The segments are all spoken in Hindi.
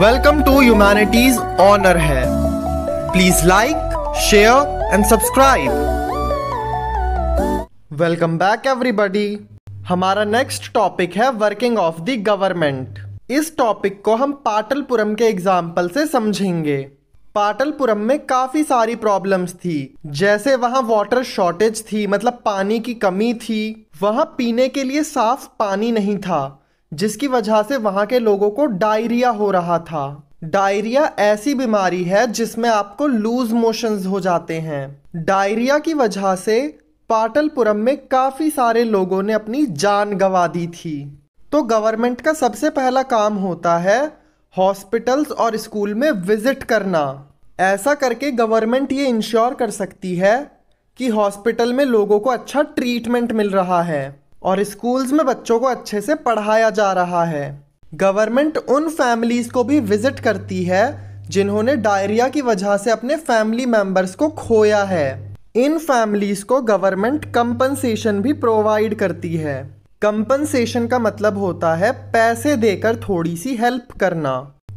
वेलकम टू ह्यूमैनिटीज ऑनर है please like share and subscribe welcome back everybody हमारा नेक्स्ट टॉपिक है वर्किंग ऑफ द गवर्नमेंट इस टॉपिक को हम पाटलपुरम के एग्जाम्पल से समझेंगे पाटलपुरम में काफ़ी सारी प्रॉब्लम्स थी जैसे वहाँ वाटर शॉर्टेज थी मतलब पानी की कमी थी वहाँ पीने के लिए साफ पानी नहीं था जिसकी वजह से वहाँ के लोगों को डायरिया हो रहा था डायरिया ऐसी बीमारी है जिसमें आपको लूज मोशंस हो जाते हैं डायरिया की वजह से पाटलपुरम में काफ़ी सारे लोगों ने अपनी जान गंवा दी थी तो गवर्नमेंट का सबसे पहला काम होता है हॉस्पिटल्स और स्कूल में विज़िट करना ऐसा करके गवर्नमेंट ये इंश्योर कर सकती है कि हॉस्पिटल में लोगों को अच्छा ट्रीटमेंट मिल रहा है और स्कूल्स में बच्चों को अच्छे से पढ़ाया जा रहा है गवर्नमेंट उन फैमिलीज़ को भी विज़िट करती है जिन्होंने डायरिया की वजह से अपने फैमिली मेम्बर्स को खोया है इन फैमिलीज़ को गवर्नमेंट कंपनसेशन भी प्रोवाइड करती है कंपनसेशन का मतलब होता है पैसे देकर थोड़ी सी हेल्प करना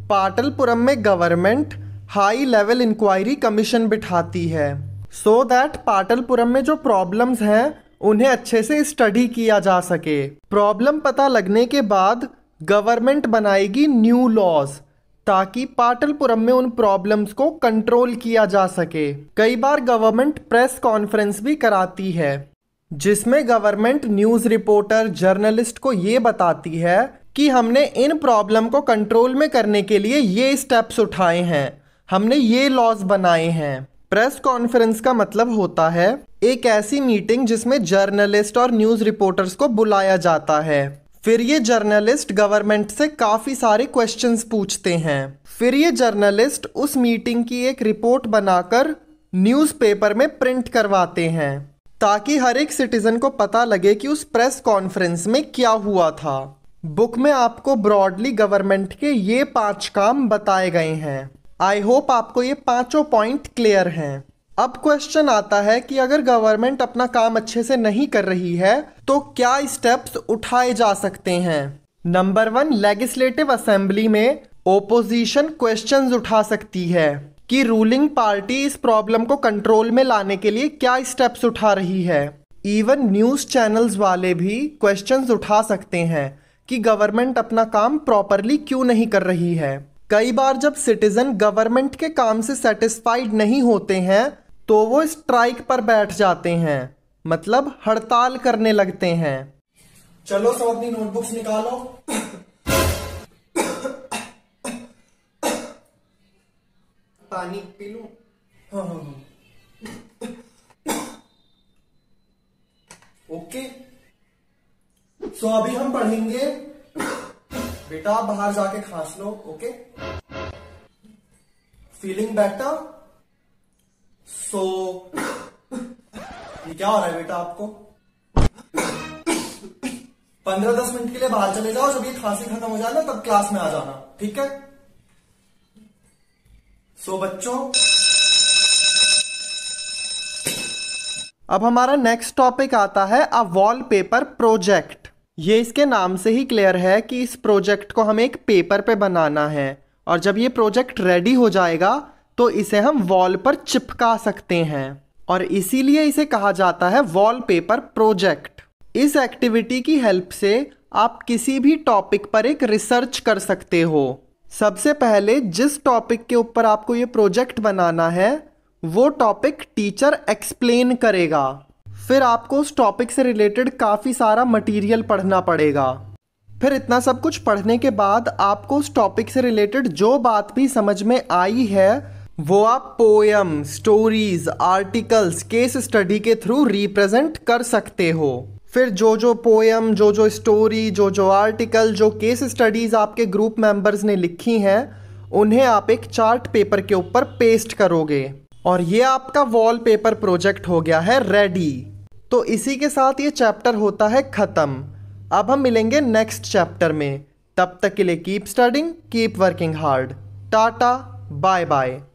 पाटलपुरम में government high level inquiry commission बिठाती है सो दैट पाटलपुरम में जो प्रॉब्लम्स हैं उन्हें अच्छे से स्टडी किया जा सके प्रॉब्लम पता लगने के बाद गवर्नमेंट बनाएगी न्यू लॉज ताकि पाटलपुरम में उन प्रॉब्लम्स को कंट्रोल किया जा सके कई बार गवर्नमेंट प्रेस कॉन्फ्रेंस भी कराती है जिसमें गवर्नमेंट न्यूज़ रिपोर्टर जर्नलिस्ट को ये बताती है कि हमने इन प्रॉब्लम को कंट्रोल में करने के लिए ये स्टेप्स उठाए हैं हमने ये लॉज बनाए हैं प्रेस कॉन्फ्रेंस का मतलब होता है एक ऐसी मीटिंग जिसमें जर्नलिस्ट और न्यूज़ रिपोर्टर्स को बुलाया जाता है फिर ये जर्नलिस्ट गवर्नमेंट से काफ़ी सारे क्वेश्चंस पूछते हैं फिर ये जर्नलिस्ट उस मीटिंग की एक रिपोर्ट बनाकर न्यूज़पेपर में प्रिंट करवाते हैं ताकि हर एक सिटीज़न को पता लगे कि उस प्रेस कॉन्फ्रेंस में क्या हुआ था बुक में आपको ब्रॉडली गवर्नमेंट के ये पांच काम बताए गए हैं आई होप आपको ये पांचों पॉइंट क्लियर हैं अब क्वेश्चन आता है कि अगर गवर्नमेंट अपना काम अच्छे से नहीं कर रही है तो क्या स्टेप्स उठाए जा सकते हैं नंबर वन लेजिस्लेटिव असेंबली में ओपोजिशन क्वेश्चन उठा सकती है कि रूलिंग पार्टी इस प्रॉब्लम को कंट्रोल में लाने के लिए क्या स्टेप्स उठा रही है इवन न्यूज़ चैनल्स वाले भी क्वेश्चन उठा सकते हैं कि गवर्नमेंट अपना काम प्रॉपरली क्यों नहीं कर रही है कई बार जब सिटीज़न गवर्नमेंट के काम से सेटिस्फाइड नहीं होते हैं तो वो स्ट्राइक पर बैठ जाते हैं मतलब हड़ताल करने लगते हैं चलो सब अपनी नोटबुक्स निकालो पानी पी लो हाँ, हाँ, हाँ। ओके सो अभी हम पढ़ेंगे बेटा बाहर जाके खांस लो ओके फीलिंग बेटर सो ये क्या हो रहा है बेटा आपको पंद्रह दस मिनट के लिए बाहर चले जाओ जब ये खांसी खत्म हो जाए ना तब क्लास में आ जाना ठीक है सो बच्चों अब हमारा नेक्स्ट टॉपिक आता है अ वॉलपेपर प्रोजेक्ट ये इसके नाम से ही क्लियर है कि इस प्रोजेक्ट को हमें एक पेपर पे बनाना है और जब ये प्रोजेक्ट रेडी हो जाएगा तो इसे हम वॉल पर चिपका सकते हैं और इसीलिए इसे कहा जाता है वॉलपेपर प्रोजेक्ट इस एक्टिविटी की हेल्प से आप किसी भी टॉपिक पर एक रिसर्च कर सकते हो सबसे पहले जिस टॉपिक के ऊपर आपको ये प्रोजेक्ट बनाना है वो टॉपिक टीचर एक्सप्लेन करेगा फिर आपको उस टॉपिक से रिलेटेड काफ़ी सारा मटेरियल पढ़ना पड़ेगा फिर इतना सब कुछ पढ़ने के बाद आपको उस टॉपिक से रिलेटेड जो बात भी समझ में आई है वो आप poem stories articles case study के थ्रू रिप्रेजेंट कर सकते हो फिर जो जो पोएम जो जो स्टोरी जो जो आर्टिकल जो केस स्टडीज़ आपके ग्रुप मेंबर्स ने लिखी हैं उन्हें आप एक चार्ट पेपर के ऊपर पेस्ट करोगे और ये आपका वॉलपेपर प्रोजेक्ट हो गया है रेडी तो इसी के साथ ये चैप्टर होता है ख़त्म अब हम मिलेंगे नेक्स्ट चैप्टर में तब तक के लिए keep studying keep working hard tata bye bye